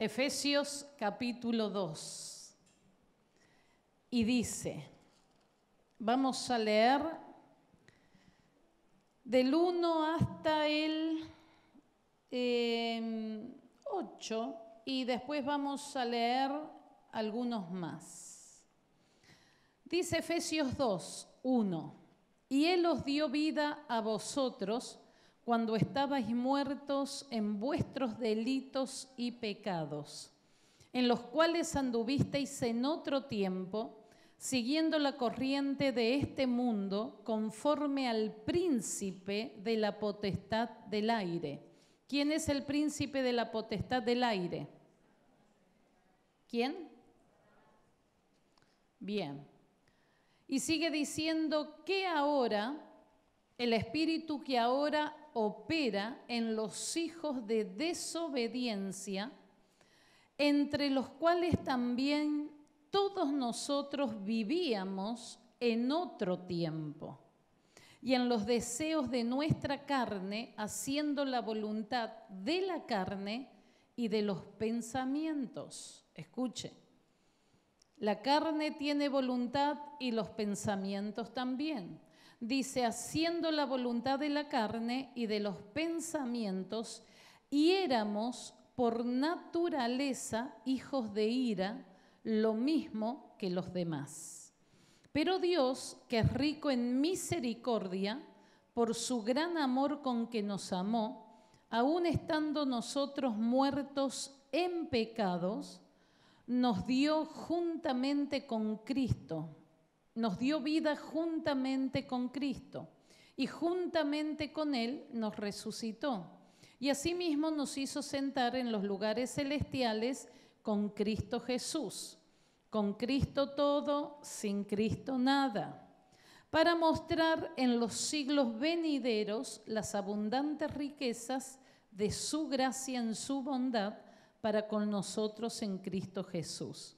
Efesios capítulo 2. Y dice, vamos a leer del 1 hasta el 8 em, y después vamos a leer algunos más. Dice Efesios 2, 1, y Él os dio vida a vosotros, cuando estabais muertos en vuestros delitos y pecados, en los cuales anduvisteis en otro tiempo, siguiendo la corriente de este mundo, conforme al príncipe de la potestad del aire. ¿Quién es el príncipe de la potestad del aire? ¿Quién? Bien. Y sigue diciendo que ahora, el espíritu que ahora opera en los hijos de desobediencia, entre los cuales también todos nosotros vivíamos en otro tiempo, y en los deseos de nuestra carne, haciendo la voluntad de la carne y de los pensamientos. Escuche, la carne tiene voluntad y los pensamientos también dice, haciendo la voluntad de la carne y de los pensamientos, y éramos por naturaleza hijos de ira, lo mismo que los demás. Pero Dios, que es rico en misericordia, por su gran amor con que nos amó, aun estando nosotros muertos en pecados, nos dio juntamente con Cristo nos dio vida juntamente con Cristo y juntamente con Él nos resucitó. Y asimismo nos hizo sentar en los lugares celestiales con Cristo Jesús, con Cristo todo, sin Cristo nada, para mostrar en los siglos venideros las abundantes riquezas de su gracia en su bondad para con nosotros en Cristo Jesús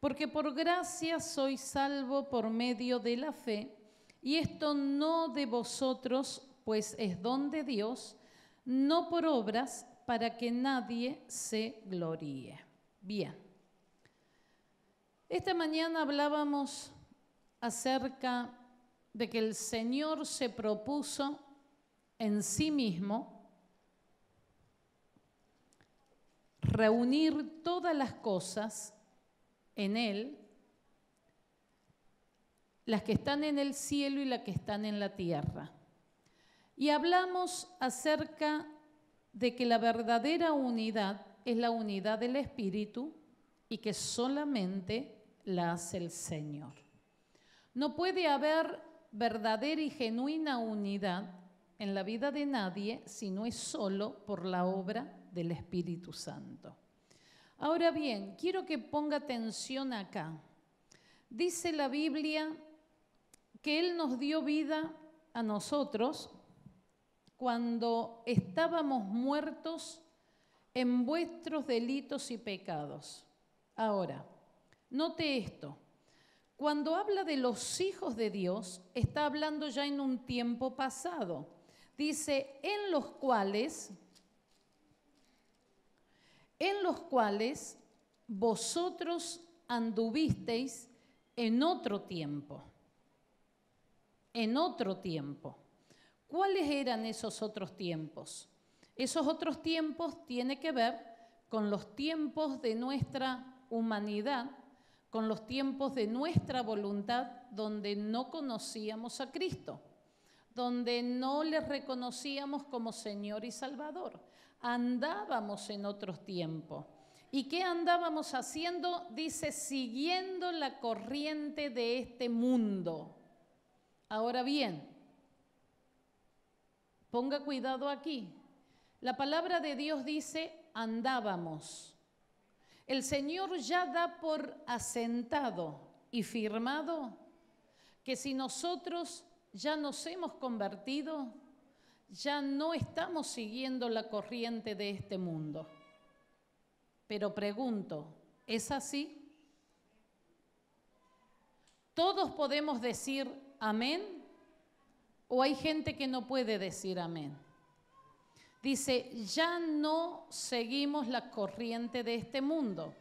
porque por gracia soy salvo por medio de la fe, y esto no de vosotros, pues es don de Dios, no por obras, para que nadie se gloríe. Bien. Esta mañana hablábamos acerca de que el Señor se propuso en sí mismo reunir todas las cosas en Él, las que están en el cielo y las que están en la tierra. Y hablamos acerca de que la verdadera unidad es la unidad del Espíritu y que solamente la hace el Señor. No puede haber verdadera y genuina unidad en la vida de nadie si no es solo por la obra del Espíritu Santo. Ahora bien, quiero que ponga atención acá. Dice la Biblia que Él nos dio vida a nosotros cuando estábamos muertos en vuestros delitos y pecados. Ahora, note esto. Cuando habla de los hijos de Dios, está hablando ya en un tiempo pasado. Dice, en los cuales en los cuales vosotros anduvisteis en otro tiempo, en otro tiempo. ¿Cuáles eran esos otros tiempos? Esos otros tiempos tiene que ver con los tiempos de nuestra humanidad, con los tiempos de nuestra voluntad donde no conocíamos a Cristo, donde no le reconocíamos como Señor y Salvador andábamos en otros tiempos. ¿Y qué andábamos haciendo? Dice, siguiendo la corriente de este mundo. Ahora bien, ponga cuidado aquí. La palabra de Dios dice, andábamos. El Señor ya da por asentado y firmado que si nosotros ya nos hemos convertido, ya no estamos siguiendo la corriente de este mundo. Pero pregunto, ¿es así? ¿Todos podemos decir amén? ¿O hay gente que no puede decir amén? Dice, ya no seguimos la corriente de este mundo.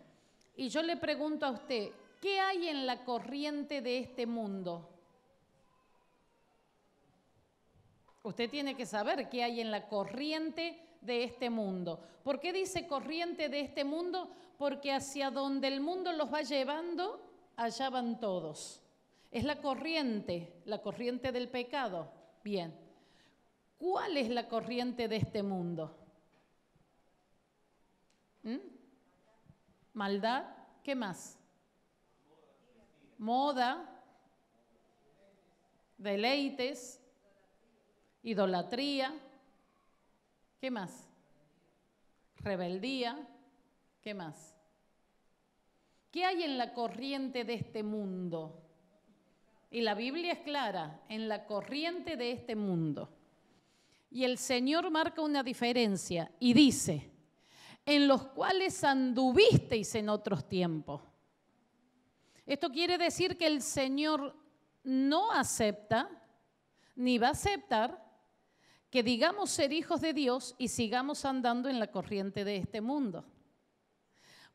Y yo le pregunto a usted, ¿qué hay en la corriente de este mundo? Usted tiene que saber qué hay en la corriente de este mundo. ¿Por qué dice corriente de este mundo? Porque hacia donde el mundo los va llevando, allá van todos. Es la corriente, la corriente del pecado. Bien. ¿Cuál es la corriente de este mundo? ¿Mm? Maldad. ¿Qué más? Moda. Deleites idolatría, ¿qué más? Rebeldía, ¿qué más? ¿Qué hay en la corriente de este mundo? Y la Biblia es clara, en la corriente de este mundo. Y el Señor marca una diferencia y dice, en los cuales anduvisteis en otros tiempos. Esto quiere decir que el Señor no acepta, ni va a aceptar, que digamos ser hijos de Dios y sigamos andando en la corriente de este mundo.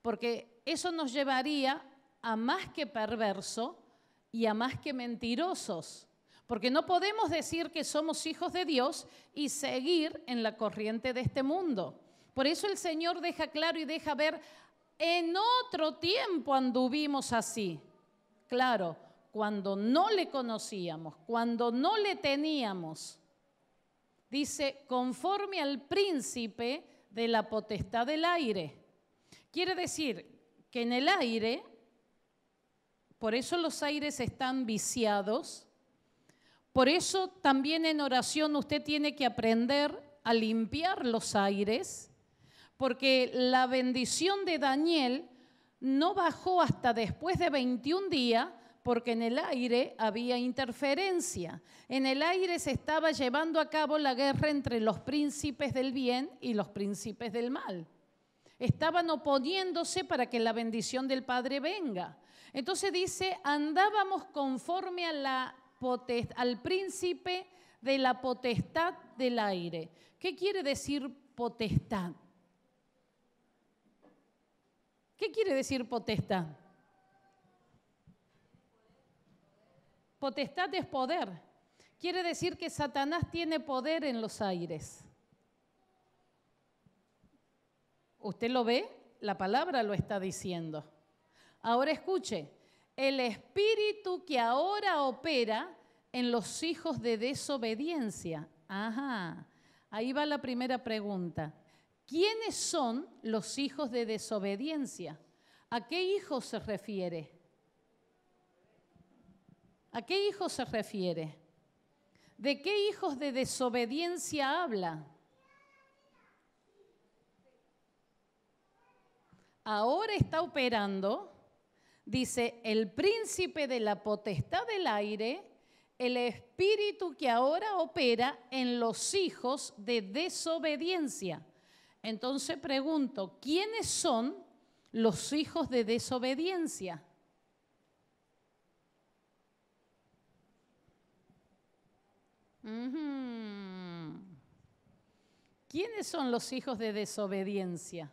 Porque eso nos llevaría a más que perverso y a más que mentirosos. Porque no podemos decir que somos hijos de Dios y seguir en la corriente de este mundo. Por eso el Señor deja claro y deja ver, en otro tiempo anduvimos así. Claro, cuando no le conocíamos, cuando no le teníamos. Dice, conforme al príncipe de la potestad del aire. Quiere decir que en el aire, por eso los aires están viciados, por eso también en oración usted tiene que aprender a limpiar los aires, porque la bendición de Daniel no bajó hasta después de 21 días porque en el aire había interferencia. En el aire se estaba llevando a cabo la guerra entre los príncipes del bien y los príncipes del mal. Estaban oponiéndose para que la bendición del Padre venga. Entonces dice, andábamos conforme al príncipe de la potestad del aire. ¿Qué quiere decir potestad? ¿Qué quiere decir potestad? Potestad es poder. Quiere decir que Satanás tiene poder en los aires. ¿Usted lo ve? La palabra lo está diciendo. Ahora escuche, el espíritu que ahora opera en los hijos de desobediencia. Ajá, ahí va la primera pregunta. ¿Quiénes son los hijos de desobediencia? ¿A qué hijos se refiere? ¿A qué hijos se refiere? ¿De qué hijos de desobediencia habla? Ahora está operando, dice, el príncipe de la potestad del aire, el espíritu que ahora opera en los hijos de desobediencia. Entonces pregunto, ¿quiénes son los hijos de desobediencia? ¿Quiénes son los hijos de desobediencia?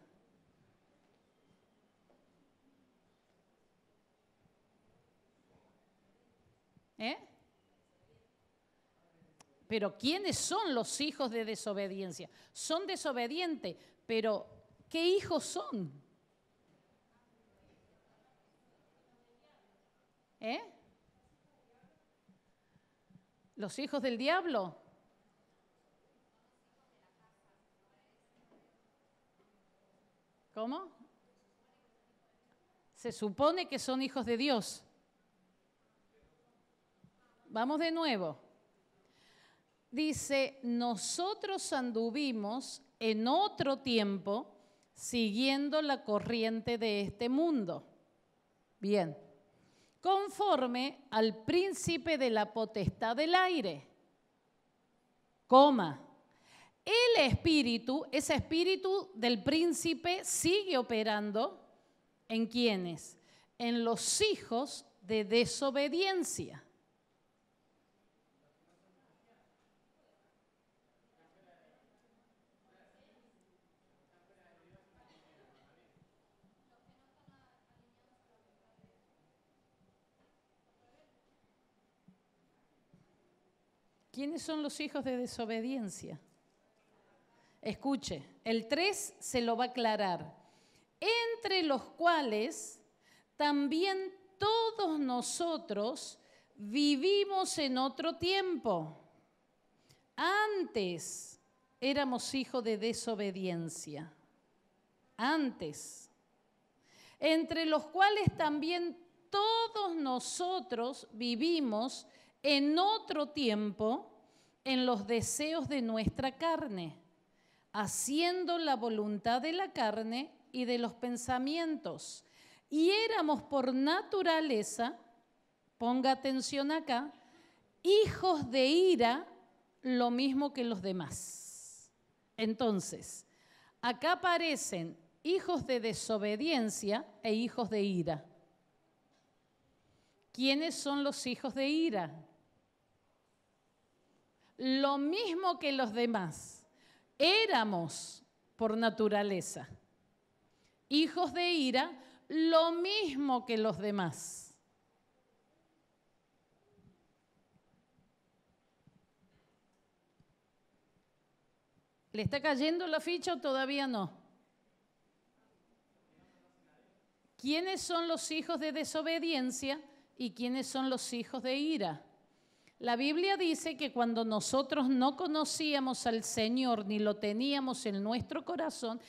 ¿Eh? Pero ¿quiénes son los hijos de desobediencia? Son desobedientes, pero ¿qué hijos son? ¿Eh? Los hijos del diablo. ¿Cómo? Se supone que son hijos de Dios. Vamos de nuevo. Dice, nosotros anduvimos en otro tiempo siguiendo la corriente de este mundo. Bien conforme al príncipe de la potestad del aire. Coma. El espíritu, ese espíritu del príncipe sigue operando en quienes? En los hijos de desobediencia. ¿Quiénes son los hijos de desobediencia? Escuche, el 3 se lo va a aclarar. Entre los cuales también todos nosotros vivimos en otro tiempo. Antes éramos hijos de desobediencia. Antes. Entre los cuales también todos nosotros vivimos en otro tiempo en los deseos de nuestra carne, haciendo la voluntad de la carne y de los pensamientos. Y éramos por naturaleza, ponga atención acá, hijos de ira, lo mismo que los demás. Entonces, acá aparecen hijos de desobediencia e hijos de ira. ¿Quiénes son los hijos de ira? lo mismo que los demás. Éramos por naturaleza hijos de ira lo mismo que los demás. ¿Le está cayendo la ficha o todavía no? ¿Quiénes son los hijos de desobediencia y quiénes son los hijos de ira? La Biblia dice que cuando nosotros no conocíamos al Señor ni lo teníamos en nuestro corazón,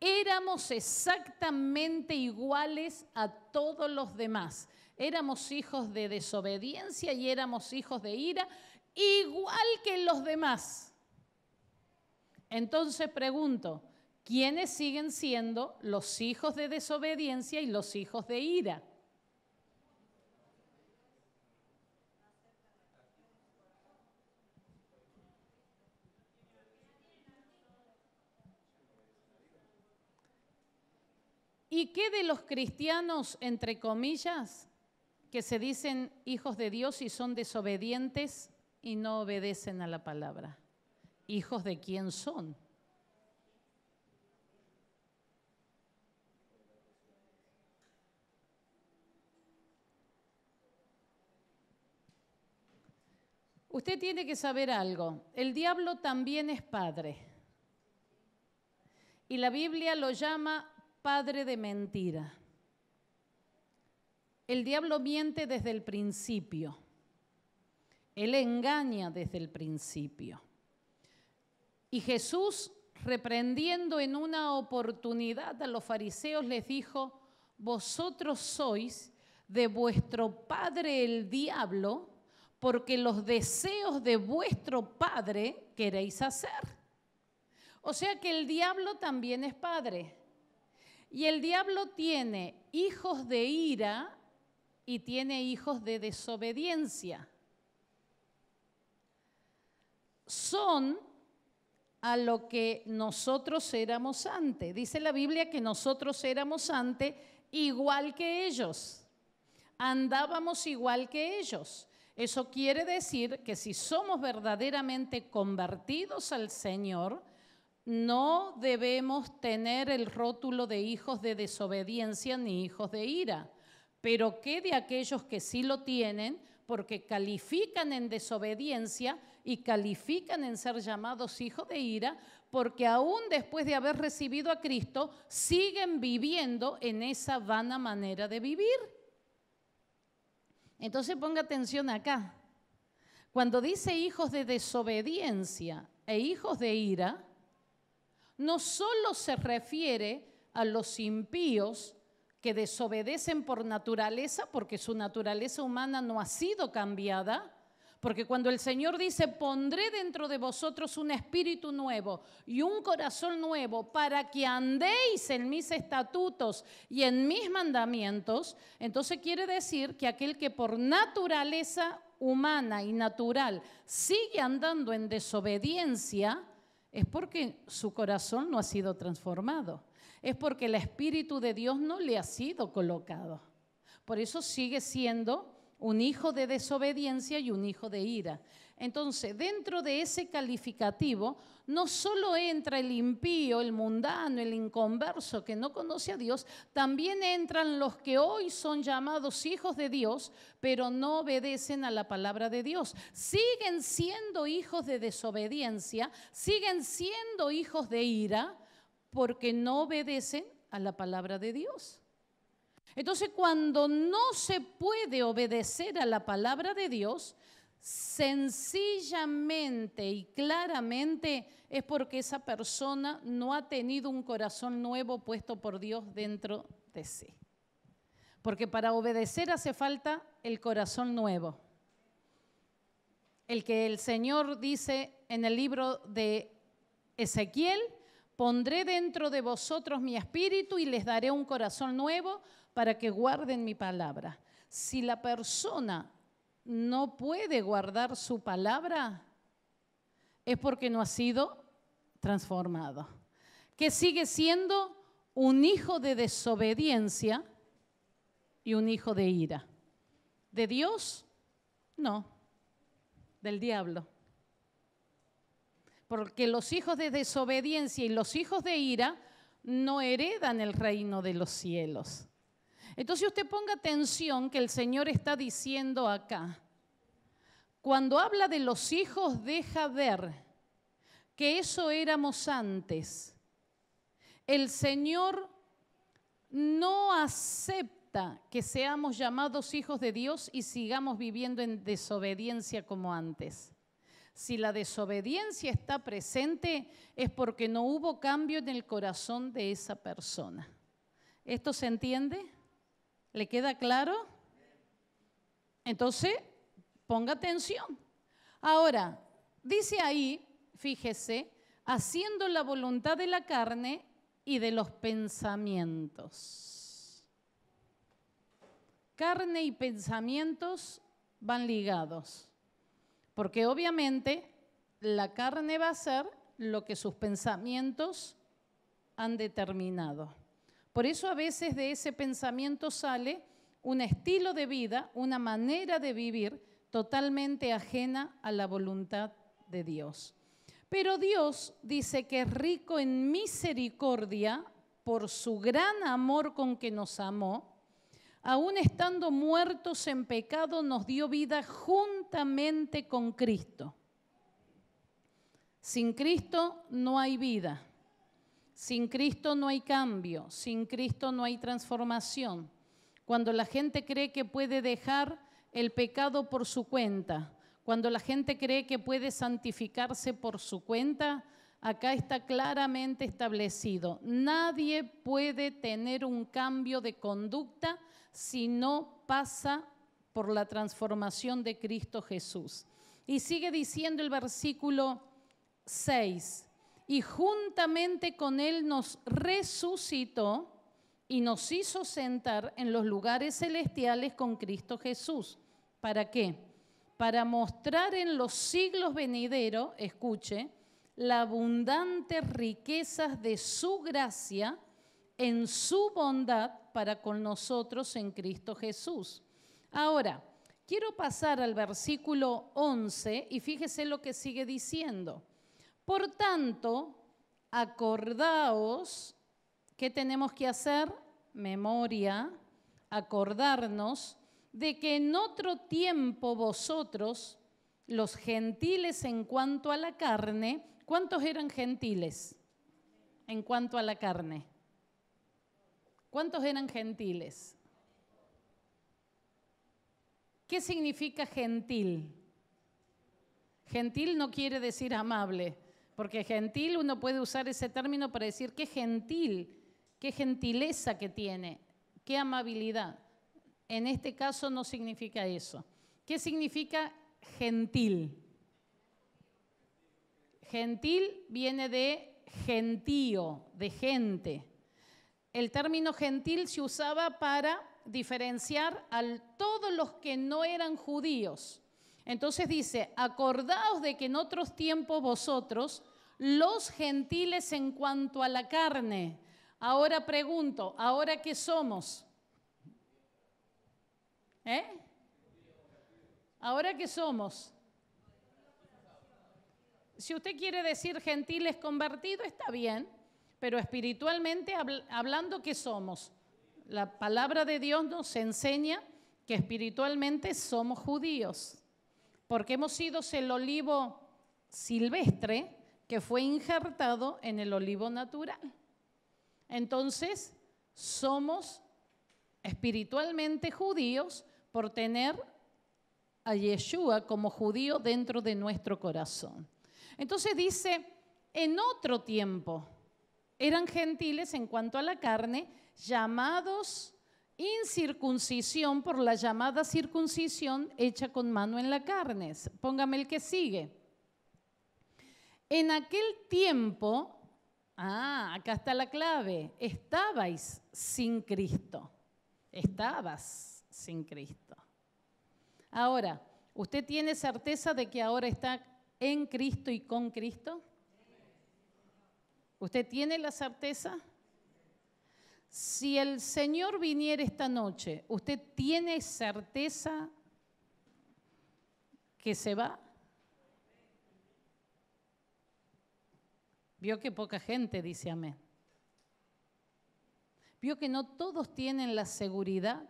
éramos exactamente iguales a todos los demás. Éramos hijos de desobediencia y éramos hijos de ira, igual que los demás. Entonces pregunto, ¿quiénes siguen siendo los hijos de desobediencia y los hijos de ira? ¿Y qué de los cristianos, entre comillas, que se dicen hijos de Dios y son desobedientes y no obedecen a la palabra? ¿Hijos de quién son? Usted tiene que saber algo, el diablo también es padre. Y la Biblia lo llama padre de mentira. El diablo miente desde el principio. Él engaña desde el principio. Y Jesús, reprendiendo en una oportunidad a los fariseos, les dijo, vosotros sois de vuestro padre el diablo, porque los deseos de vuestro padre queréis hacer. O sea que el diablo también es padre. Y el diablo tiene hijos de ira y tiene hijos de desobediencia. Son a lo que nosotros éramos antes. Dice la Biblia que nosotros éramos antes igual que ellos. Andábamos igual que ellos. Eso quiere decir que si somos verdaderamente convertidos al Señor, no debemos tener el rótulo de hijos de desobediencia ni hijos de ira, pero qué de aquellos que sí lo tienen, porque califican en desobediencia y califican en ser llamados hijos de ira, porque aún después de haber recibido a Cristo, siguen viviendo en esa vana manera de vivir. Entonces ponga atención acá. Cuando dice hijos de desobediencia e hijos de ira, no solo se refiere a los impíos que desobedecen por naturaleza, porque su naturaleza humana no ha sido cambiada, porque cuando el Señor dice, pondré dentro de vosotros un espíritu nuevo y un corazón nuevo para que andéis en mis estatutos y en mis mandamientos, entonces quiere decir que aquel que por naturaleza humana y natural sigue andando en desobediencia, es porque su corazón no ha sido transformado, es porque el Espíritu de Dios no le ha sido colocado. Por eso sigue siendo un hijo de desobediencia y un hijo de ira. Entonces, dentro de ese calificativo, no solo entra el impío, el mundano, el inconverso que no conoce a Dios, también entran los que hoy son llamados hijos de Dios, pero no obedecen a la palabra de Dios. Siguen siendo hijos de desobediencia, siguen siendo hijos de ira, porque no obedecen a la palabra de Dios. Entonces, cuando no se puede obedecer a la palabra de Dios, sencillamente y claramente es porque esa persona no ha tenido un corazón nuevo puesto por Dios dentro de sí. Porque para obedecer hace falta el corazón nuevo. El que el Señor dice en el libro de Ezequiel, pondré dentro de vosotros mi espíritu y les daré un corazón nuevo para que guarden mi palabra. Si la persona no puede guardar su palabra, es porque no ha sido transformado. Que sigue siendo un hijo de desobediencia y un hijo de ira. ¿De Dios? No, del diablo. Porque los hijos de desobediencia y los hijos de ira no heredan el reino de los cielos. Entonces usted ponga atención que el Señor está diciendo acá. Cuando habla de los hijos, deja ver que eso éramos antes. El Señor no acepta que seamos llamados hijos de Dios y sigamos viviendo en desobediencia como antes. Si la desobediencia está presente es porque no hubo cambio en el corazón de esa persona. ¿Esto se entiende? ¿Le queda claro? Entonces, ponga atención. Ahora, dice ahí, fíjese, haciendo la voluntad de la carne y de los pensamientos. Carne y pensamientos van ligados, porque obviamente la carne va a ser lo que sus pensamientos han determinado. Por eso a veces de ese pensamiento sale un estilo de vida, una manera de vivir totalmente ajena a la voluntad de Dios. Pero Dios dice que es rico en misericordia por su gran amor con que nos amó, aun estando muertos en pecado, nos dio vida juntamente con Cristo. Sin Cristo no hay vida. Sin Cristo no hay cambio, sin Cristo no hay transformación. Cuando la gente cree que puede dejar el pecado por su cuenta, cuando la gente cree que puede santificarse por su cuenta, acá está claramente establecido. Nadie puede tener un cambio de conducta si no pasa por la transformación de Cristo Jesús. Y sigue diciendo el versículo 6 y juntamente con Él nos resucitó y nos hizo sentar en los lugares celestiales con Cristo Jesús. ¿Para qué? Para mostrar en los siglos venideros, escuche, la abundante riqueza de su gracia en su bondad para con nosotros en Cristo Jesús. Ahora, quiero pasar al versículo 11 y fíjese lo que sigue diciendo. Por tanto, acordaos, ¿qué tenemos que hacer? Memoria, acordarnos de que en otro tiempo vosotros, los gentiles en cuanto a la carne, ¿cuántos eran gentiles en cuanto a la carne? ¿Cuántos eran gentiles? ¿Qué significa gentil? Gentil no quiere decir amable. Porque gentil uno puede usar ese término para decir qué gentil, qué gentileza que tiene, qué amabilidad. En este caso no significa eso. ¿Qué significa gentil? Gentil viene de gentío, de gente. El término gentil se usaba para diferenciar a todos los que no eran judíos. Entonces dice, acordaos de que en otros tiempos vosotros, los gentiles en cuanto a la carne. Ahora pregunto, ¿ahora qué somos? ¿Eh? ¿Ahora qué somos? Si usted quiere decir gentiles convertidos, está bien, pero espiritualmente hablando, ¿qué somos? La palabra de Dios nos enseña que espiritualmente somos judíos, porque hemos sido el olivo silvestre que fue injertado en el olivo natural. Entonces, somos espiritualmente judíos por tener a Yeshua como judío dentro de nuestro corazón. Entonces dice, en otro tiempo eran gentiles en cuanto a la carne, llamados incircuncisión por la llamada circuncisión hecha con mano en la carne. Póngame el que sigue. En aquel tiempo, ah, acá está la clave, estabais sin Cristo. Estabas sin Cristo. Ahora, ¿usted tiene certeza de que ahora está en Cristo y con Cristo? ¿Usted tiene la certeza? Si el Señor viniera esta noche, ¿usted tiene certeza que se va? Vio que poca gente dice amén. Vio que no todos tienen la seguridad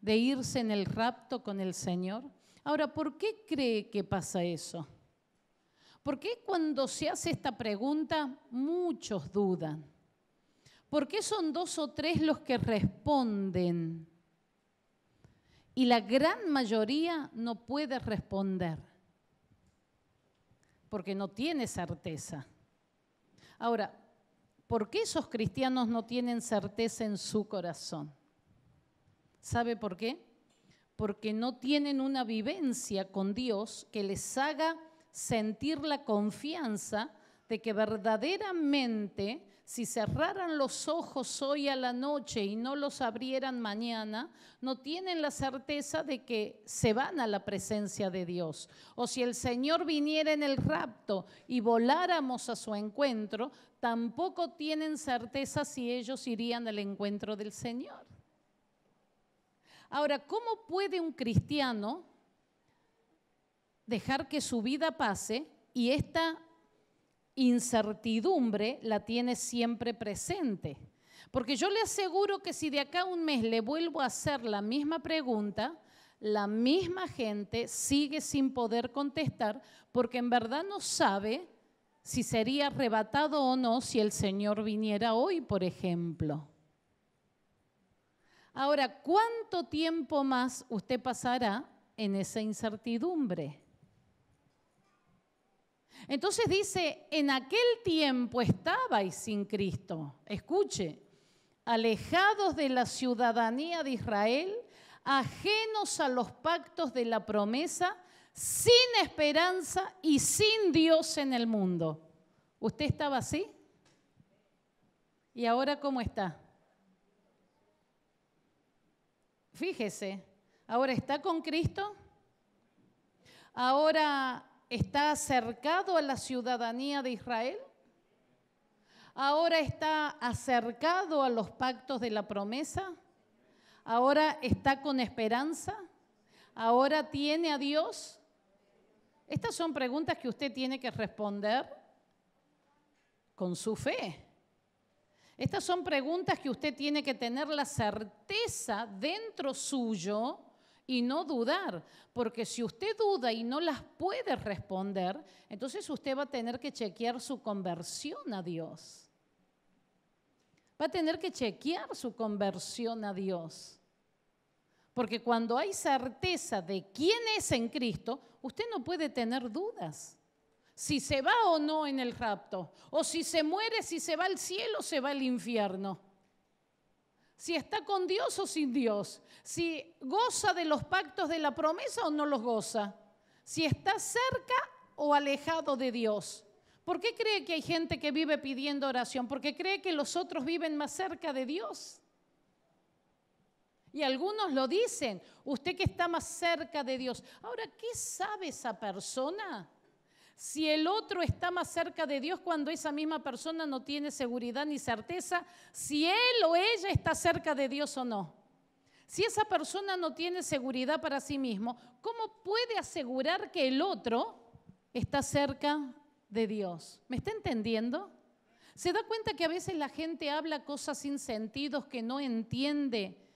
de irse en el rapto con el Señor. Ahora, ¿por qué cree que pasa eso? ¿Por qué cuando se hace esta pregunta muchos dudan? ¿Por qué son dos o tres los que responden? Y la gran mayoría no puede responder porque no tiene certeza. Ahora, ¿por qué esos cristianos no tienen certeza en su corazón? ¿Sabe por qué? Porque no tienen una vivencia con Dios que les haga sentir la confianza de que verdaderamente si cerraran los ojos hoy a la noche y no los abrieran mañana, no tienen la certeza de que se van a la presencia de Dios. O si el Señor viniera en el rapto y voláramos a su encuentro, tampoco tienen certeza si ellos irían al encuentro del Señor. Ahora, ¿cómo puede un cristiano dejar que su vida pase y esta incertidumbre la tiene siempre presente. Porque yo le aseguro que si de acá un mes le vuelvo a hacer la misma pregunta, la misma gente sigue sin poder contestar porque en verdad no sabe si sería arrebatado o no si el Señor viniera hoy, por ejemplo. Ahora, ¿cuánto tiempo más usted pasará en esa incertidumbre? Entonces dice, en aquel tiempo estabais sin Cristo. Escuche, alejados de la ciudadanía de Israel, ajenos a los pactos de la promesa, sin esperanza y sin Dios en el mundo. ¿Usted estaba así? ¿Y ahora cómo está? Fíjese, ahora está con Cristo, ahora está acercado a la ciudadanía de Israel, ahora está acercado a los pactos de la promesa, ahora está con esperanza, ahora tiene a Dios. Estas son preguntas que usted tiene que responder con su fe. Estas son preguntas que usted tiene que tener la certeza dentro suyo y no dudar, porque si usted duda y no las puede responder, entonces usted va a tener que chequear su conversión a Dios. Va a tener que chequear su conversión a Dios. Porque cuando hay certeza de quién es en Cristo, usted no puede tener dudas si se va o no en el rapto, o si se muere, si se va al cielo, o se va al infierno si está con Dios o sin Dios, si goza de los pactos de la promesa o no los goza, si está cerca o alejado de Dios. ¿Por qué cree que hay gente que vive pidiendo oración? Porque cree que los otros viven más cerca de Dios. Y algunos lo dicen, usted que está más cerca de Dios. Ahora, ¿qué sabe esa persona? Si el otro está más cerca de Dios cuando esa misma persona no tiene seguridad ni certeza, si él o ella está cerca de Dios o no. Si esa persona no tiene seguridad para sí mismo, ¿cómo puede asegurar que el otro está cerca de Dios? ¿Me está entendiendo? ¿Se da cuenta que a veces la gente habla cosas sin sentidos que no entiende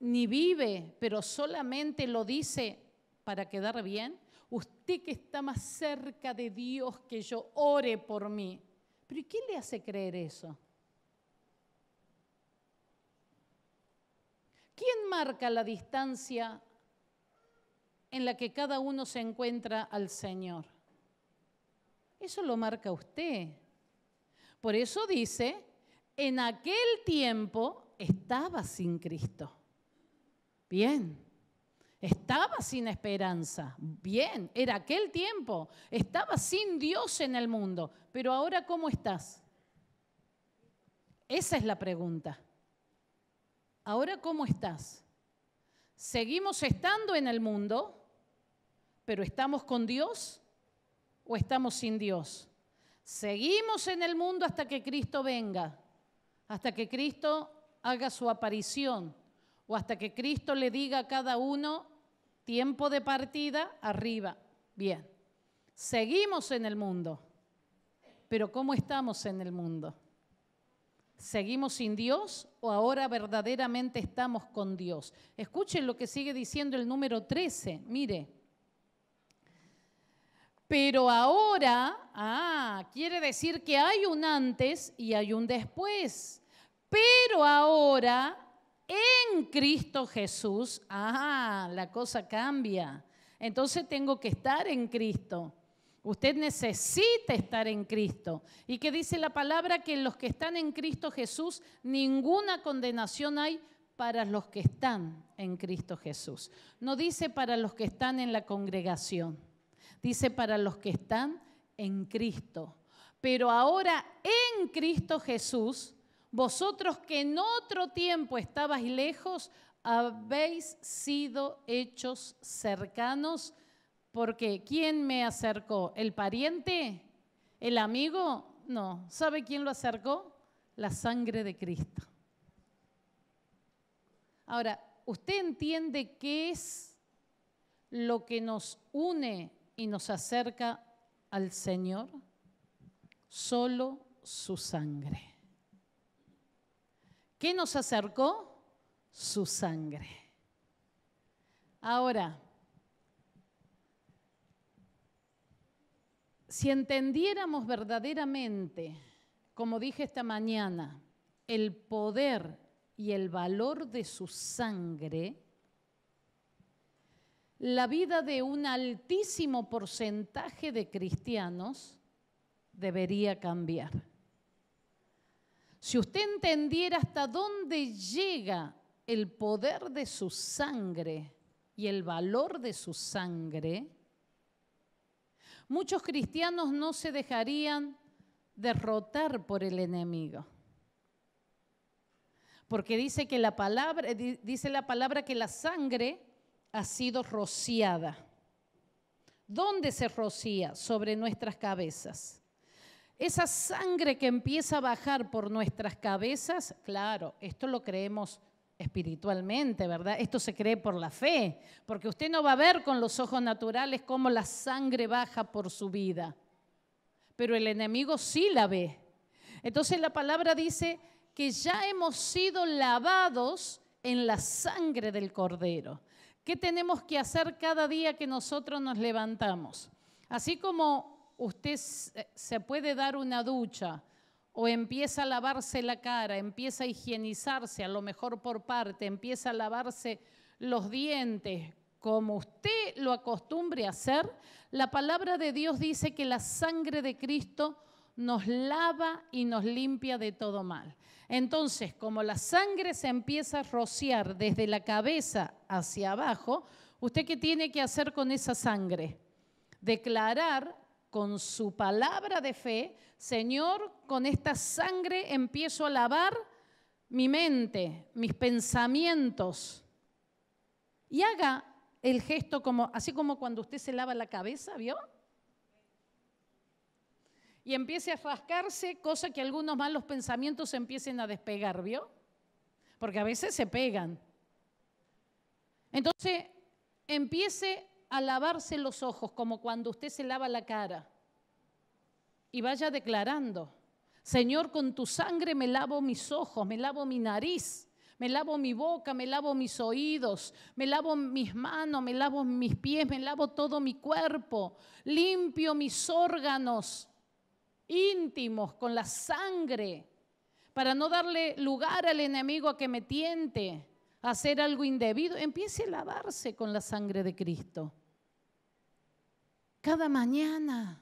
ni vive, pero solamente lo dice para quedar bien? usted que está más cerca de Dios que yo, ore por mí. Pero ¿y quién le hace creer eso? ¿Quién marca la distancia en la que cada uno se encuentra al Señor? Eso lo marca usted. Por eso dice, en aquel tiempo estaba sin Cristo. Bien. Estaba sin esperanza. Bien, era aquel tiempo. Estaba sin Dios en el mundo. Pero ahora, ¿cómo estás? Esa es la pregunta. Ahora, ¿cómo estás? ¿Seguimos estando en el mundo, pero estamos con Dios o estamos sin Dios? ¿Seguimos en el mundo hasta que Cristo venga? ¿Hasta que Cristo haga su aparición? ¿O hasta que Cristo le diga a cada uno, Tiempo de partida, arriba. Bien. Seguimos en el mundo. Pero ¿cómo estamos en el mundo? ¿Seguimos sin Dios o ahora verdaderamente estamos con Dios? Escuchen lo que sigue diciendo el número 13. Mire. Pero ahora, ah, quiere decir que hay un antes y hay un después. Pero ahora en Cristo Jesús, ah, la cosa cambia. Entonces tengo que estar en Cristo. Usted necesita estar en Cristo. Y que dice la palabra que en los que están en Cristo Jesús, ninguna condenación hay para los que están en Cristo Jesús. No dice para los que están en la congregación, dice para los que están en Cristo. Pero ahora en Cristo Jesús, vosotros que en otro tiempo estabais lejos, habéis sido hechos cercanos, porque ¿quién me acercó? ¿El pariente? ¿El amigo? No. ¿Sabe quién lo acercó? La sangre de Cristo. Ahora, ¿usted entiende qué es lo que nos une y nos acerca al Señor? Solo su sangre. ¿Qué nos acercó? Su sangre. Ahora, si entendiéramos verdaderamente, como dije esta mañana, el poder y el valor de su sangre, la vida de un altísimo porcentaje de cristianos debería cambiar. Si usted entendiera hasta dónde llega el poder de su sangre y el valor de su sangre, muchos cristianos no se dejarían derrotar por el enemigo. Porque dice que la palabra dice la palabra que la sangre ha sido rociada. ¿Dónde se rocía? Sobre nuestras cabezas. Esa sangre que empieza a bajar por nuestras cabezas, claro, esto lo creemos espiritualmente, ¿verdad? Esto se cree por la fe, porque usted no va a ver con los ojos naturales cómo la sangre baja por su vida, pero el enemigo sí la ve. Entonces la palabra dice que ya hemos sido lavados en la sangre del cordero. ¿Qué tenemos que hacer cada día que nosotros nos levantamos? Así como usted eh, se puede dar una ducha o empieza a lavarse la cara, empieza a higienizarse, a lo mejor por parte, empieza a lavarse los dientes, como usted lo acostumbre a hacer, la palabra de Dios dice que la sangre de Cristo nos lava y nos limpia de todo mal. Entonces, como la sangre se empieza a rociar desde la cabeza hacia abajo, ¿usted qué tiene que hacer con esa sangre? Declarar con su palabra de fe, Señor, con esta sangre empiezo a lavar mi mente, mis pensamientos. Y haga el gesto como, así como cuando usted se lava la cabeza, ¿vio? Y empiece a rascarse, cosa que algunos malos pensamientos empiecen a despegar, ¿vio? Porque a veces se pegan. Entonces, empiece a lavarse los ojos como cuando usted se lava la cara y vaya declarando, Señor, con tu sangre me lavo mis ojos, me lavo mi nariz, me lavo mi boca, me lavo mis oídos, me lavo mis manos, me lavo mis pies, me lavo todo mi cuerpo, limpio mis órganos íntimos con la sangre para no darle lugar al enemigo a que me tiente a hacer algo indebido, empiece a lavarse con la sangre de Cristo cada mañana.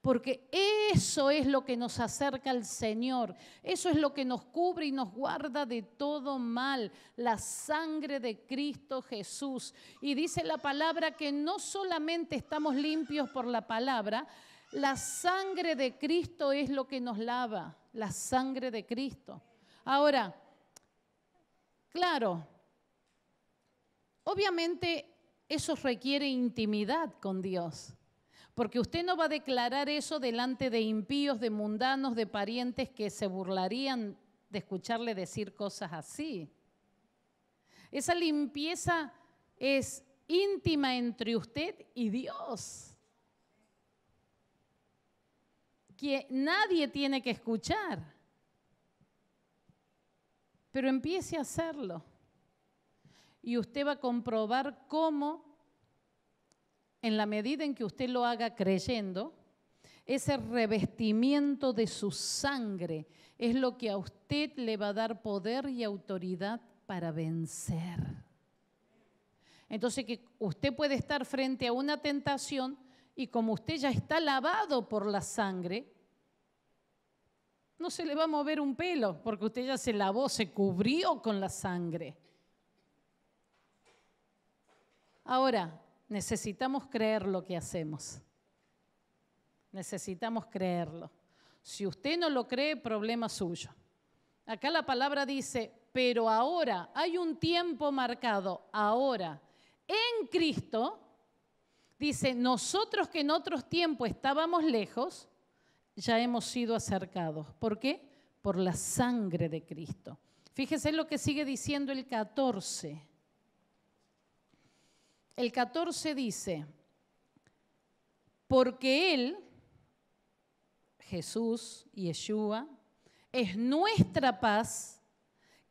Porque eso es lo que nos acerca al Señor, eso es lo que nos cubre y nos guarda de todo mal, la sangre de Cristo Jesús. Y dice la palabra que no solamente estamos limpios por la palabra, la sangre de Cristo es lo que nos lava, la sangre de Cristo. Ahora, claro, obviamente eso requiere intimidad con Dios. Porque usted no va a declarar eso delante de impíos, de mundanos, de parientes que se burlarían de escucharle decir cosas así. Esa limpieza es íntima entre usted y Dios. Que nadie tiene que escuchar. Pero empiece a hacerlo. Y usted va a comprobar cómo en la medida en que usted lo haga creyendo, ese revestimiento de su sangre es lo que a usted le va a dar poder y autoridad para vencer. Entonces que usted puede estar frente a una tentación y como usted ya está lavado por la sangre, no se le va a mover un pelo porque usted ya se lavó, se cubrió con la sangre. Ahora, Necesitamos creer lo que hacemos. Necesitamos creerlo. Si usted no lo cree, problema suyo. Acá la palabra dice, pero ahora hay un tiempo marcado, ahora, en Cristo, dice, nosotros que en otros tiempos estábamos lejos, ya hemos sido acercados. ¿Por qué? Por la sangre de Cristo. Fíjese lo que sigue diciendo el 14 el 14 dice, porque Él, Jesús, y Yeshua, es nuestra paz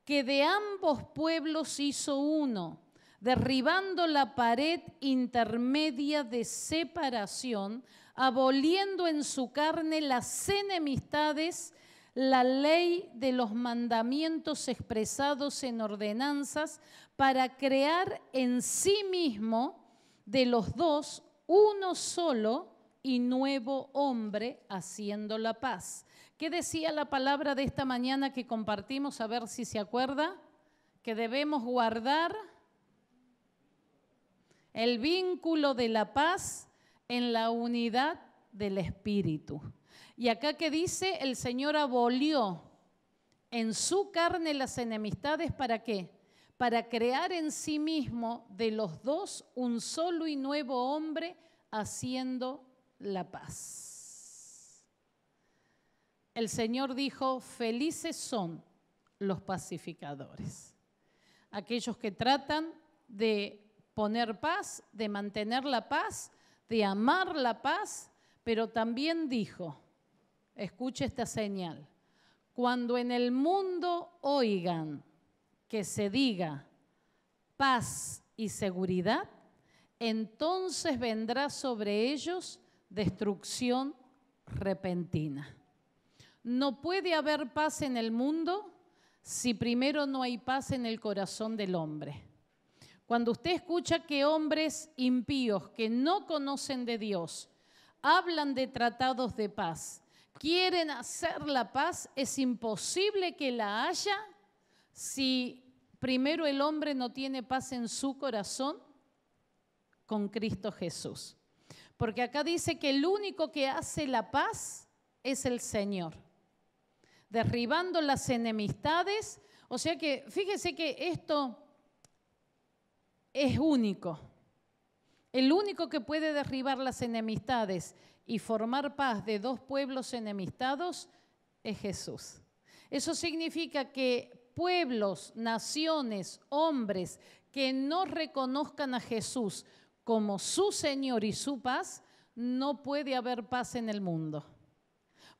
que de ambos pueblos hizo uno, derribando la pared intermedia de separación, aboliendo en su carne las enemistades la ley de los mandamientos expresados en ordenanzas para crear en sí mismo de los dos uno solo y nuevo hombre haciendo la paz. ¿Qué decía la palabra de esta mañana que compartimos? A ver si se acuerda. Que debemos guardar el vínculo de la paz en la unidad del Espíritu. Y acá que dice, el Señor abolió en su carne las enemistades para qué? Para crear en sí mismo de los dos un solo y nuevo hombre haciendo la paz. El Señor dijo, felices son los pacificadores, aquellos que tratan de poner paz, de mantener la paz, de amar la paz, pero también dijo, Escuche esta señal. Cuando en el mundo oigan que se diga paz y seguridad, entonces vendrá sobre ellos destrucción repentina. No puede haber paz en el mundo si primero no hay paz en el corazón del hombre. Cuando usted escucha que hombres impíos que no conocen de Dios hablan de tratados de paz quieren hacer la paz, es imposible que la haya si primero el hombre no tiene paz en su corazón con Cristo Jesús. Porque acá dice que el único que hace la paz es el Señor, derribando las enemistades. O sea que fíjese que esto es único. El único que puede derribar las enemistades y formar paz de dos pueblos enemistados es Jesús. Eso significa que pueblos, naciones, hombres que no reconozcan a Jesús como su Señor y su paz, no puede haber paz en el mundo.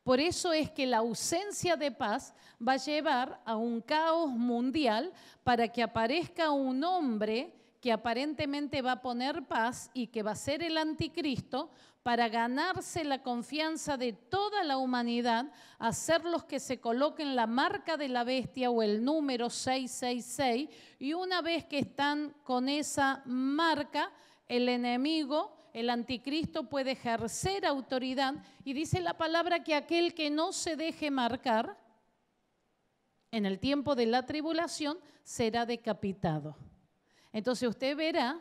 Por eso es que la ausencia de paz va a llevar a un caos mundial para que aparezca un hombre que aparentemente va a poner paz y que va a ser el anticristo para ganarse la confianza de toda la humanidad, hacerlos que se coloquen la marca de la bestia o el número 666 y una vez que están con esa marca, el enemigo, el anticristo puede ejercer autoridad y dice la palabra que aquel que no se deje marcar en el tiempo de la tribulación será decapitado. Entonces usted verá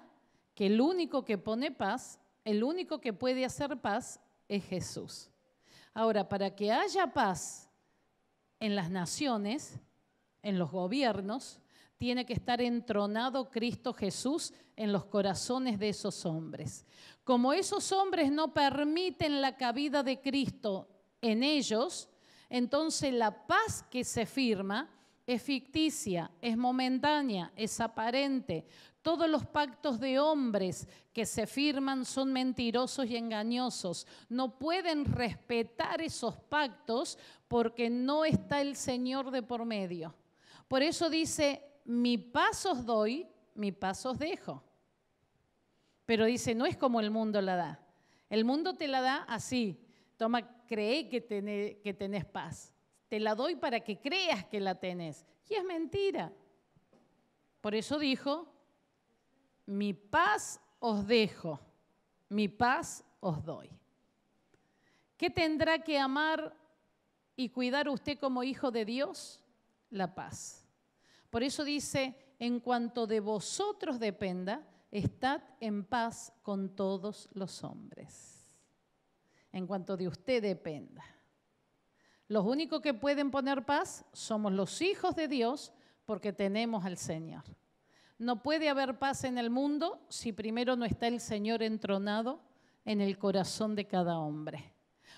que el único que pone paz, el único que puede hacer paz es Jesús. Ahora, para que haya paz en las naciones, en los gobiernos, tiene que estar entronado Cristo Jesús en los corazones de esos hombres. Como esos hombres no permiten la cabida de Cristo en ellos, entonces la paz que se firma es ficticia, es momentánea, es aparente. Todos los pactos de hombres que se firman son mentirosos y engañosos. No pueden respetar esos pactos porque no está el Señor de por medio. Por eso dice, mi paz os doy, mi paz os dejo. Pero dice, no es como el mundo la da. El mundo te la da así. Toma, cree que, tenés, que tenés paz te la doy para que creas que la tenés. Y es mentira. Por eso dijo, mi paz os dejo, mi paz os doy. ¿Qué tendrá que amar y cuidar usted como hijo de Dios? La paz. Por eso dice, en cuanto de vosotros dependa, estad en paz con todos los hombres. En cuanto de usted dependa. Los únicos que pueden poner paz somos los hijos de Dios porque tenemos al Señor. No puede haber paz en el mundo si primero no está el Señor entronado en el corazón de cada hombre.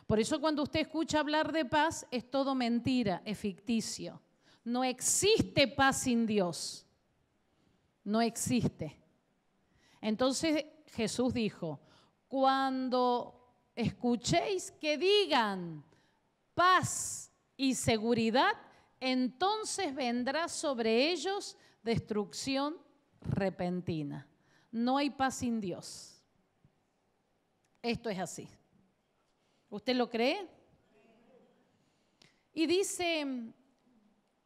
Por eso cuando usted escucha hablar de paz es todo mentira, es ficticio. No existe paz sin Dios. No existe. Entonces Jesús dijo, cuando escuchéis que digan, paz y seguridad, entonces vendrá sobre ellos destrucción repentina. No hay paz sin Dios. Esto es así. ¿Usted lo cree? Y dice,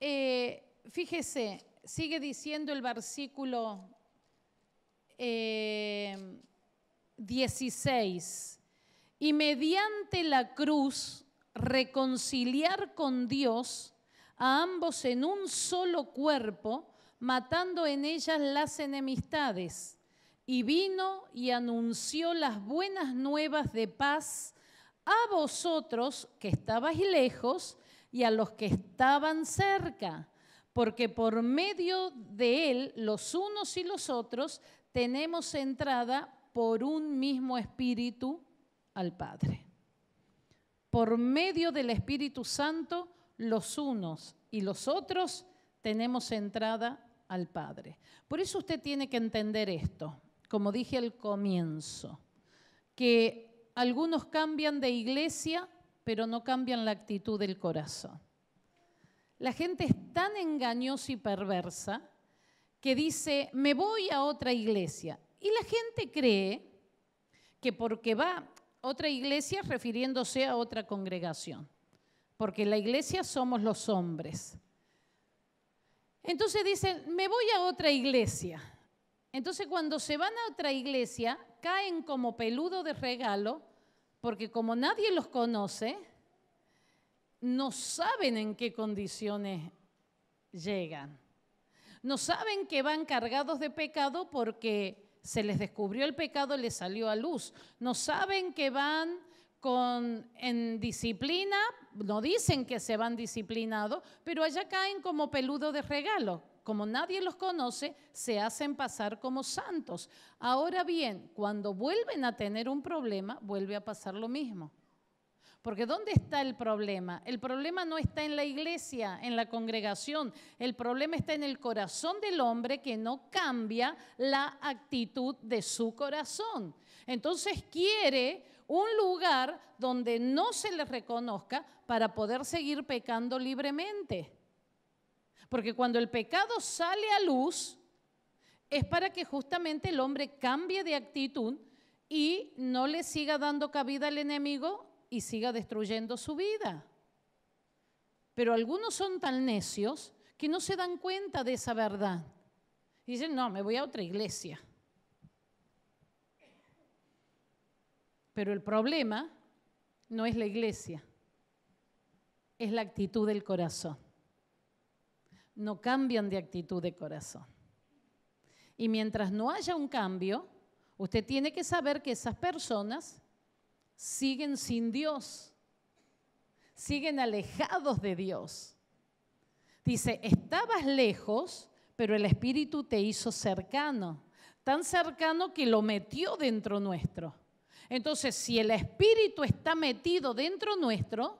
eh, fíjese, sigue diciendo el versículo 16, eh, y mediante la cruz reconciliar con Dios a ambos en un solo cuerpo, matando en ellas las enemistades. Y vino y anunció las buenas nuevas de paz a vosotros que estabais lejos y a los que estaban cerca, porque por medio de él los unos y los otros tenemos entrada por un mismo espíritu al Padre por medio del Espíritu Santo, los unos y los otros tenemos entrada al Padre. Por eso usted tiene que entender esto, como dije al comienzo, que algunos cambian de iglesia, pero no cambian la actitud del corazón. La gente es tan engañosa y perversa que dice, me voy a otra iglesia. Y la gente cree que porque va otra iglesia refiriéndose a otra congregación, porque la iglesia somos los hombres. Entonces dicen, me voy a otra iglesia. Entonces cuando se van a otra iglesia, caen como peludo de regalo, porque como nadie los conoce, no saben en qué condiciones llegan. No saben que van cargados de pecado porque se les descubrió el pecado, les salió a luz. No saben que van con, en disciplina, no dicen que se van disciplinados, pero allá caen como peludo de regalo. Como nadie los conoce, se hacen pasar como santos. Ahora bien, cuando vuelven a tener un problema, vuelve a pasar lo mismo. Porque ¿dónde está el problema? El problema no está en la iglesia, en la congregación. El problema está en el corazón del hombre que no cambia la actitud de su corazón. Entonces quiere un lugar donde no se le reconozca para poder seguir pecando libremente. Porque cuando el pecado sale a luz, es para que justamente el hombre cambie de actitud y no le siga dando cabida al enemigo y siga destruyendo su vida. Pero algunos son tan necios que no se dan cuenta de esa verdad. dicen, no, me voy a otra iglesia. Pero el problema no es la iglesia, es la actitud del corazón. No cambian de actitud de corazón. Y mientras no haya un cambio, usted tiene que saber que esas personas siguen sin Dios, siguen alejados de Dios. Dice, estabas lejos, pero el Espíritu te hizo cercano, tan cercano que lo metió dentro nuestro. Entonces, si el Espíritu está metido dentro nuestro,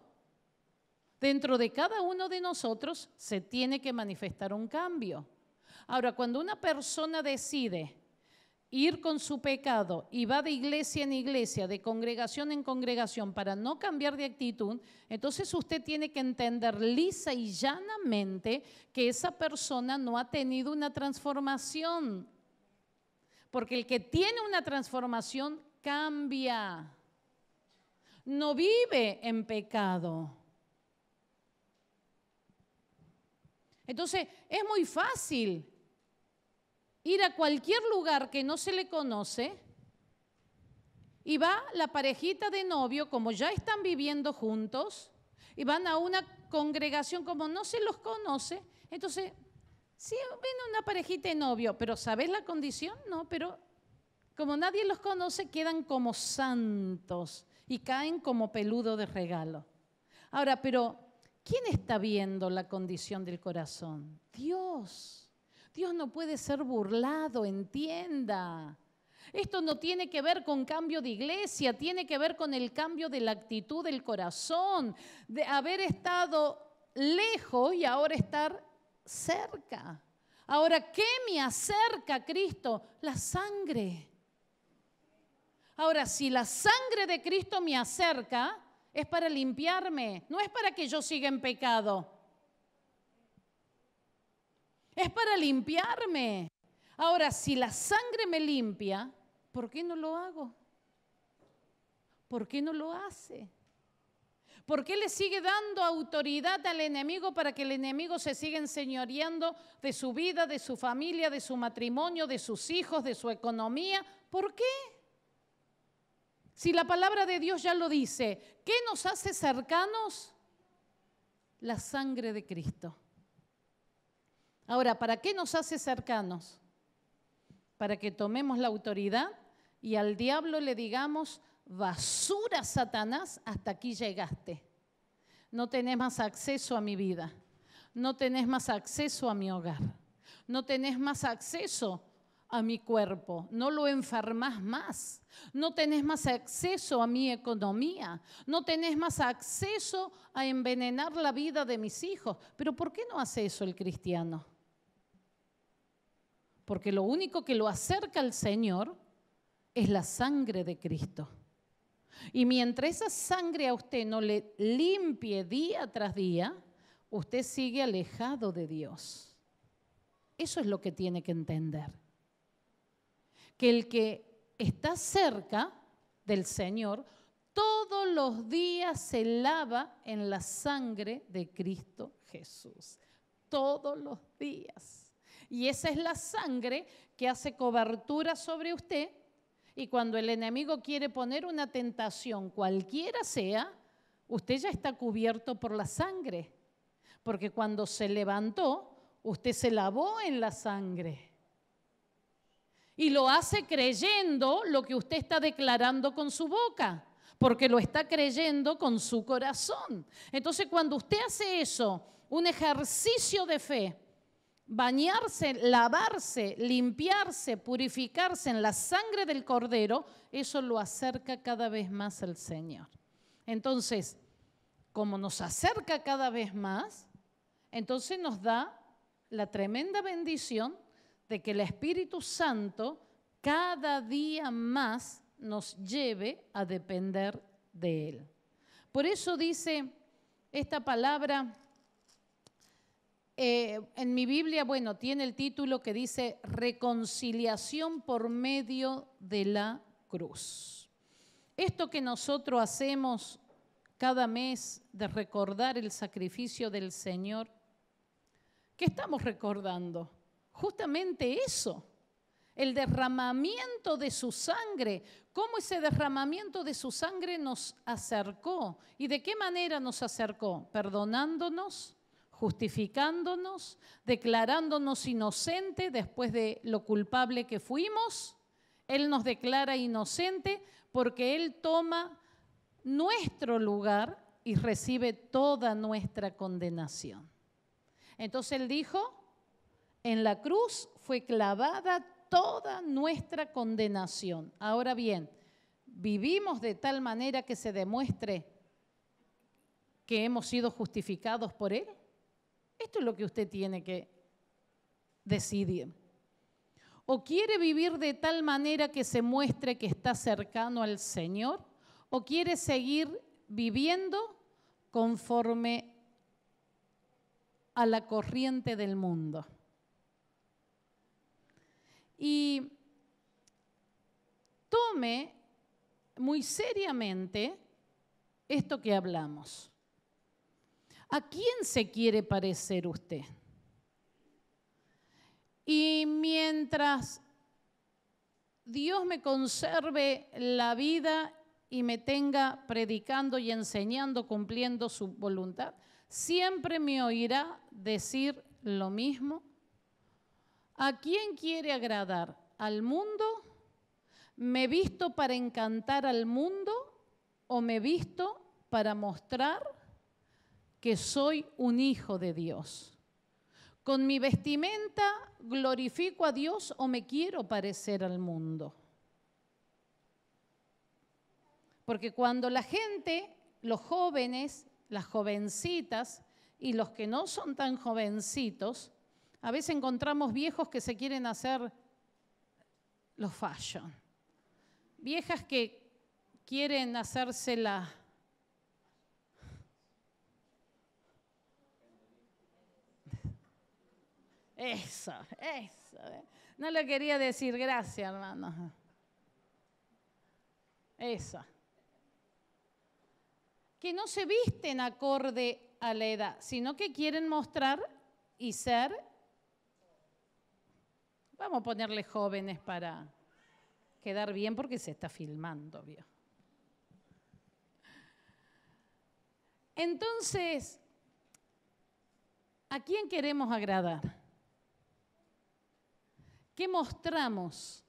dentro de cada uno de nosotros, se tiene que manifestar un cambio. Ahora, cuando una persona decide, ir con su pecado y va de iglesia en iglesia, de congregación en congregación, para no cambiar de actitud, entonces usted tiene que entender lisa y llanamente que esa persona no ha tenido una transformación. Porque el que tiene una transformación cambia. No vive en pecado. Entonces, es muy fácil ir a cualquier lugar que no se le conoce y va la parejita de novio, como ya están viviendo juntos, y van a una congregación como no se los conoce, entonces, sí, ven una parejita de novio, pero ¿sabes la condición? No, pero como nadie los conoce, quedan como santos y caen como peludo de regalo. Ahora, pero ¿quién está viendo la condición del corazón? Dios. Dios no puede ser burlado, entienda. Esto no tiene que ver con cambio de iglesia, tiene que ver con el cambio de la actitud del corazón, de haber estado lejos y ahora estar cerca. Ahora, ¿qué me acerca a Cristo? La sangre. Ahora, si la sangre de Cristo me acerca, es para limpiarme, no es para que yo siga en pecado. Es para limpiarme. Ahora, si la sangre me limpia, ¿por qué no lo hago? ¿Por qué no lo hace? ¿Por qué le sigue dando autoridad al enemigo para que el enemigo se siga enseñoreando de su vida, de su familia, de su matrimonio, de sus hijos, de su economía? ¿Por qué? Si la palabra de Dios ya lo dice, ¿qué nos hace cercanos? La sangre de Cristo. Ahora, ¿para qué nos hace cercanos? Para que tomemos la autoridad y al diablo le digamos, basura Satanás, hasta aquí llegaste. No tenés más acceso a mi vida, no tenés más acceso a mi hogar, no tenés más acceso a mi cuerpo, no lo enfermas más, no tenés más acceso a mi economía, no tenés más acceso a envenenar la vida de mis hijos. Pero ¿por qué no hace eso el cristiano? porque lo único que lo acerca al Señor es la sangre de Cristo. Y mientras esa sangre a usted no le limpie día tras día, usted sigue alejado de Dios. Eso es lo que tiene que entender. Que el que está cerca del Señor, todos los días se lava en la sangre de Cristo Jesús. Todos los días. Y esa es la sangre que hace cobertura sobre usted. Y cuando el enemigo quiere poner una tentación, cualquiera sea, usted ya está cubierto por la sangre. Porque cuando se levantó, usted se lavó en la sangre. Y lo hace creyendo lo que usted está declarando con su boca porque lo está creyendo con su corazón. Entonces cuando usted hace eso, un ejercicio de fe, bañarse, lavarse, limpiarse, purificarse en la sangre del cordero, eso lo acerca cada vez más al Señor. Entonces, como nos acerca cada vez más, entonces nos da la tremenda bendición de que el Espíritu Santo cada día más nos lleve a depender de Él. Por eso dice esta palabra eh, en mi Biblia, bueno, tiene el título que dice Reconciliación por medio de la cruz. Esto que nosotros hacemos cada mes de recordar el sacrificio del Señor, ¿qué estamos recordando? Justamente eso, el derramamiento de su sangre, cómo ese derramamiento de su sangre nos acercó y de qué manera nos acercó, perdonándonos justificándonos, declarándonos inocente después de lo culpable que fuimos. Él nos declara inocente porque Él toma nuestro lugar y recibe toda nuestra condenación. Entonces Él dijo, en la cruz fue clavada toda nuestra condenación. Ahora bien, vivimos de tal manera que se demuestre que hemos sido justificados por Él. Esto es lo que usted tiene que decidir. O quiere vivir de tal manera que se muestre que está cercano al Señor, o quiere seguir viviendo conforme a la corriente del mundo. Y tome muy seriamente esto que hablamos. ¿A quién se quiere parecer usted? Y mientras Dios me conserve la vida y me tenga predicando y enseñando, cumpliendo su voluntad, siempre me oirá decir lo mismo. ¿A quién quiere agradar? ¿Al mundo? ¿Me visto para encantar al mundo o me visto para mostrar que soy un hijo de Dios. Con mi vestimenta glorifico a Dios o me quiero parecer al mundo. Porque cuando la gente, los jóvenes, las jovencitas y los que no son tan jovencitos, a veces encontramos viejos que se quieren hacer los fashion. Viejas que quieren hacerse la Eso, eso. ¿eh? No le quería decir, gracias hermano. Eso. Que no se visten acorde a la edad, sino que quieren mostrar y ser, vamos a ponerle jóvenes para quedar bien porque se está filmando, vio. Entonces, ¿a quién queremos agradar? ¿Qué mostramos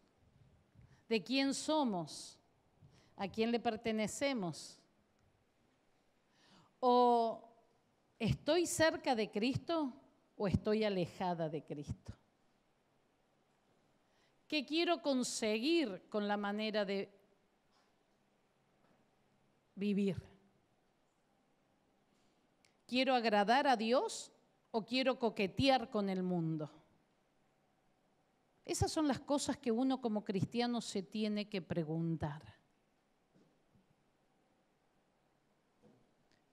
de quién somos? ¿A quién le pertenecemos? ¿O estoy cerca de Cristo o estoy alejada de Cristo? ¿Qué quiero conseguir con la manera de vivir? ¿Quiero agradar a Dios o quiero coquetear con el mundo? Esas son las cosas que uno como cristiano se tiene que preguntar.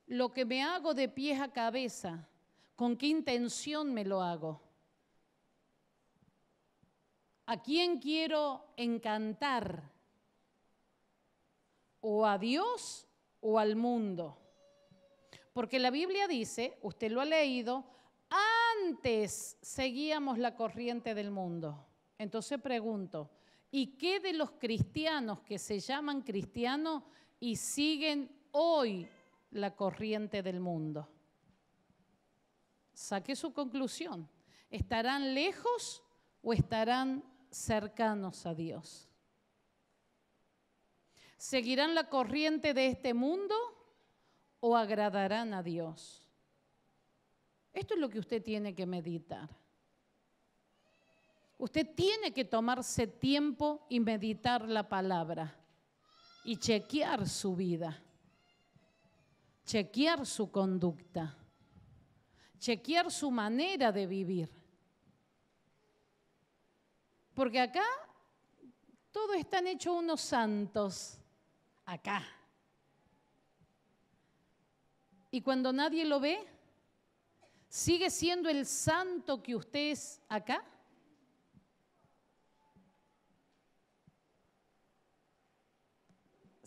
Lo que me hago de pies a cabeza, ¿con qué intención me lo hago? ¿A quién quiero encantar? ¿O a Dios o al mundo? Porque la Biblia dice, usted lo ha leído, antes seguíamos la corriente del mundo. Entonces pregunto, ¿y qué de los cristianos que se llaman cristianos y siguen hoy la corriente del mundo? Saqué su conclusión. ¿Estarán lejos o estarán cercanos a Dios? ¿Seguirán la corriente de este mundo o agradarán a Dios? Esto es lo que usted tiene que meditar. Usted tiene que tomarse tiempo y meditar la palabra y chequear su vida, chequear su conducta, chequear su manera de vivir. Porque acá todo están hechos unos santos, acá. Y cuando nadie lo ve, sigue siendo el santo que usted es acá.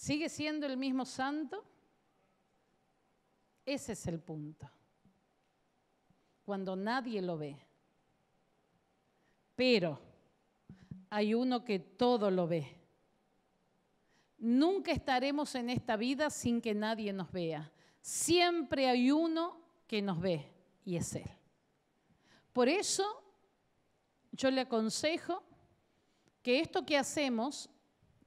¿Sigue siendo el mismo santo? Ese es el punto. Cuando nadie lo ve. Pero hay uno que todo lo ve. Nunca estaremos en esta vida sin que nadie nos vea. Siempre hay uno que nos ve y es Él. Por eso yo le aconsejo que esto que hacemos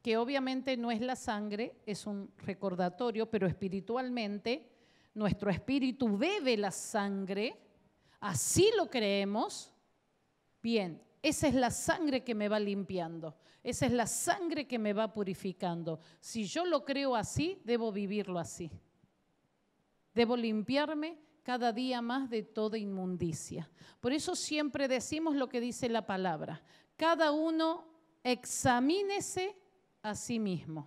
que obviamente no es la sangre, es un recordatorio, pero espiritualmente nuestro espíritu bebe la sangre, así lo creemos, bien, esa es la sangre que me va limpiando, esa es la sangre que me va purificando. Si yo lo creo así, debo vivirlo así. Debo limpiarme cada día más de toda inmundicia. Por eso siempre decimos lo que dice la palabra. Cada uno examínese así mismo.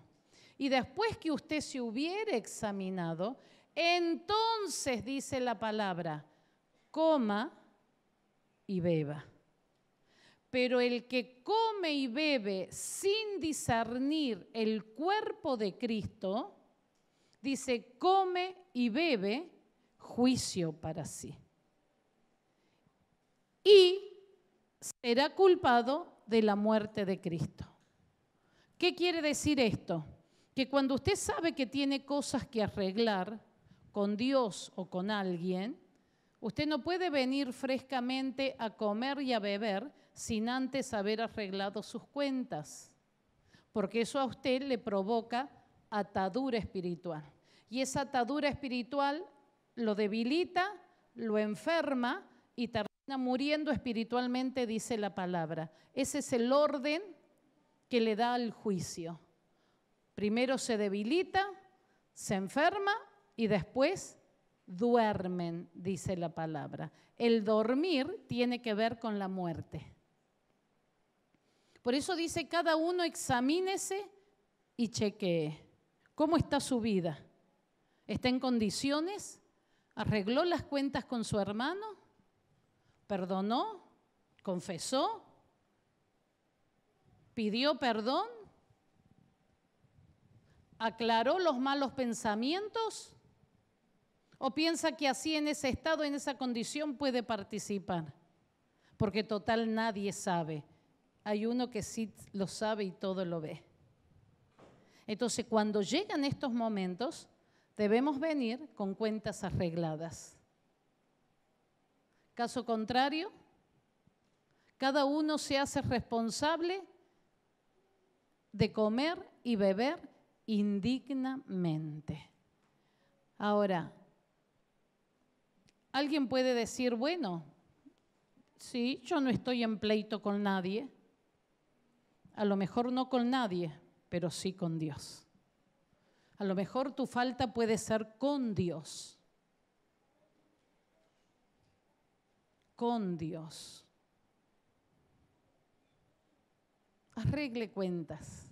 Y después que usted se hubiera examinado, entonces dice la palabra, coma y beba. Pero el que come y bebe sin discernir el cuerpo de Cristo, dice, come y bebe juicio para sí. Y será culpado de la muerte de Cristo. ¿Qué quiere decir esto? Que cuando usted sabe que tiene cosas que arreglar con Dios o con alguien, usted no puede venir frescamente a comer y a beber sin antes haber arreglado sus cuentas, porque eso a usted le provoca atadura espiritual. Y esa atadura espiritual lo debilita, lo enferma y termina muriendo espiritualmente, dice la palabra. Ese es el orden que le da al juicio. Primero se debilita, se enferma y después duermen, dice la palabra. El dormir tiene que ver con la muerte. Por eso dice, cada uno examínese y chequee. ¿Cómo está su vida? ¿Está en condiciones? ¿Arregló las cuentas con su hermano? ¿Perdonó? ¿Confesó? pidió perdón, aclaró los malos pensamientos o piensa que así en ese estado, en esa condición puede participar. Porque total nadie sabe. Hay uno que sí lo sabe y todo lo ve. Entonces cuando llegan estos momentos, debemos venir con cuentas arregladas. Caso contrario, cada uno se hace responsable de comer y beber indignamente. Ahora, alguien puede decir, bueno, sí, yo no estoy en pleito con nadie, a lo mejor no con nadie, pero sí con Dios. A lo mejor tu falta puede ser con Dios. Con Dios. arregle cuentas.